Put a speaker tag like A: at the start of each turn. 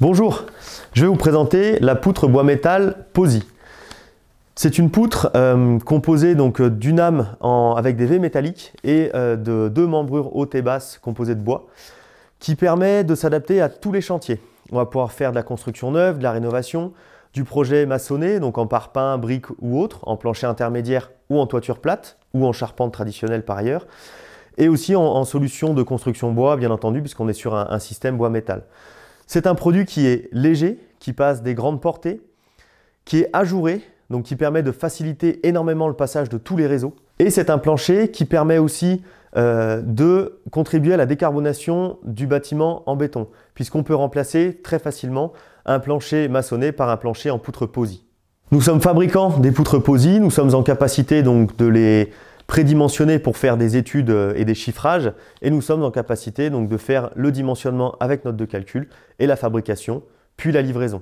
A: Bonjour, je vais vous présenter la poutre bois métal POSI. C'est une poutre euh, composée donc euh, d'une âme avec des V métalliques et euh, de deux membrures hautes et basses composées de bois qui permet de s'adapter à tous les chantiers. On va pouvoir faire de la construction neuve, de la rénovation, du projet maçonné, donc en parpaing, briques ou autre, en plancher intermédiaire ou en toiture plate ou en charpente traditionnelle par ailleurs, et aussi en, solution de construction bois bien entendu puisqu'on est sur un système bois métal. C'est un produit qui est léger, qui passe des grandes portées, qui est ajouré, donc qui permet de faciliter énormément le passage de tous les réseaux. Et c'est un plancher qui permet aussi euh, de contribuer à la décarbonation du bâtiment en béton, puisqu'on peut remplacer très facilement un plancher maçonné par un plancher en poutre posie. Nous sommes fabricants des poutres posi, nous sommes en capacité donc de les Prédimensionné pour faire des études euh, et des chiffrages, et nous sommes en capacité donc de faire le dimensionnement avec notre de calcul et la fabrication, puis la livraison.